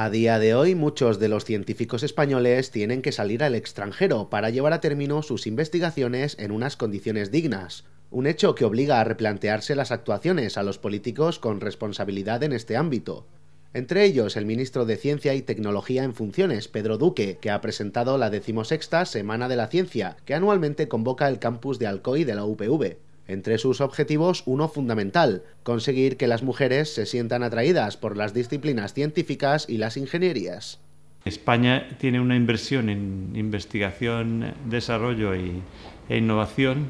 A día de hoy, muchos de los científicos españoles tienen que salir al extranjero para llevar a término sus investigaciones en unas condiciones dignas, un hecho que obliga a replantearse las actuaciones a los políticos con responsabilidad en este ámbito. Entre ellos, el ministro de Ciencia y Tecnología en funciones, Pedro Duque, que ha presentado la decimosexta Semana de la Ciencia, que anualmente convoca el campus de Alcoy de la UPV. Entre sus objetivos, uno fundamental, conseguir que las mujeres se sientan atraídas por las disciplinas científicas y las ingenierías. España tiene una inversión en investigación, desarrollo e innovación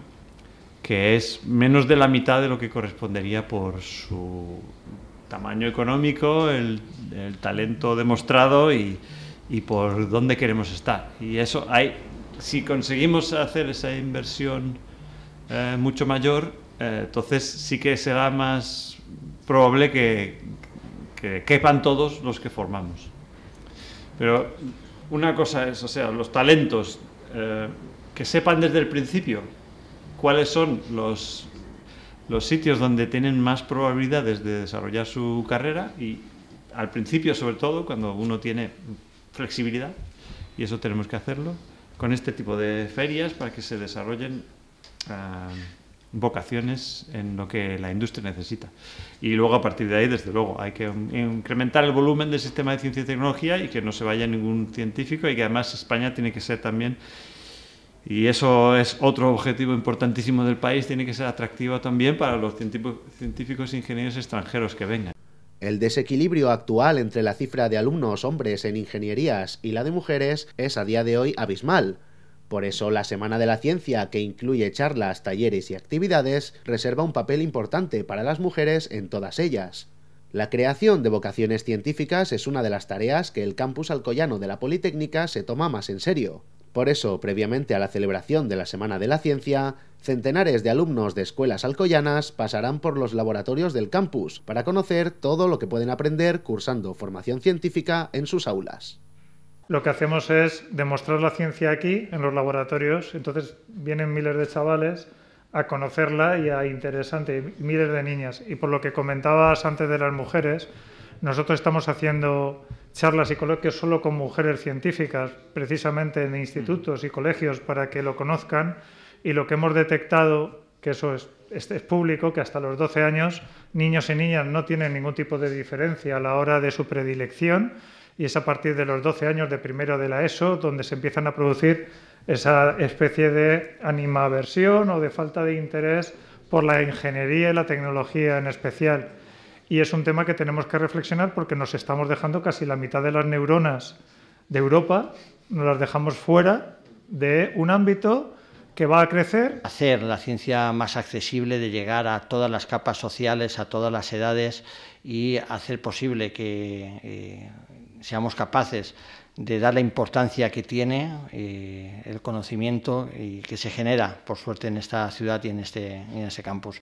que es menos de la mitad de lo que correspondería por su tamaño económico, el, talento demostrado y, y por dónde queremos estar. Y eso hay, si conseguimos hacer esa inversión eh, mucho mayor, eh, entonces sí que será más probable que, quepan todos los que formamos. Pero una cosa es, o sea, los talentos, eh, que sepan desde el principio cuáles son los, los sitios donde tienen más probabilidades de desarrollar su carrera y al principio, sobre todo, cuando uno tiene flexibilidad, y eso tenemos que hacerlo, con este tipo de ferias para que se desarrollen Ah, vocaciones en lo que la industria necesita. Y luego a partir de ahí, desde luego, hay que incrementar el volumen del sistema de ciencia y tecnología y que no se vaya ningún científico y que además España tiene que ser también, y eso es otro objetivo importantísimo del país, tiene que ser atractivo también para los científicos e ingenieros extranjeros que vengan. El desequilibrio actual entre la cifra de alumnos hombres en ingenierías y la de mujeres es a día de hoy abismal por eso la Semana de la Ciencia, que incluye charlas, talleres y actividades, reserva un papel importante para las mujeres en todas ellas. La creación de vocaciones científicas es una de las tareas que el campus alcoyano de la Politécnica se toma más en serio. Por eso, previamente a la celebración de la Semana de la Ciencia, centenares de alumnos de escuelas alcoyanas pasarán por los laboratorios del campus para conocer todo lo que pueden aprender cursando formación científica en sus aulas lo que hacemos es demostrar la ciencia aquí, en los laboratorios. Entonces vienen miles de chavales a conocerla y a interesante, miles de niñas. Y por lo que comentabas antes de las mujeres, nosotros estamos haciendo charlas y coloquios solo con mujeres científicas, precisamente en institutos y colegios, para que lo conozcan. Y lo que hemos detectado, que eso es, es público, que hasta los 12 años niños y niñas no tienen ningún tipo de diferencia a la hora de su predilección y es a partir de los 12 años de primero de la ESO donde se empiezan a producir esa especie de animaversión o de falta de interés por la ingeniería y la tecnología en especial. Y es un tema que tenemos que reflexionar porque nos estamos dejando casi la mitad de las neuronas de Europa, nos las dejamos fuera de un ámbito que va a crecer. Hacer la ciencia más accesible, de llegar a todas las capas sociales, a todas las edades y hacer posible que eh, seamos capaces de dar la importancia que tiene eh, el conocimiento y que se genera, por suerte, en esta ciudad y en este, en este campus.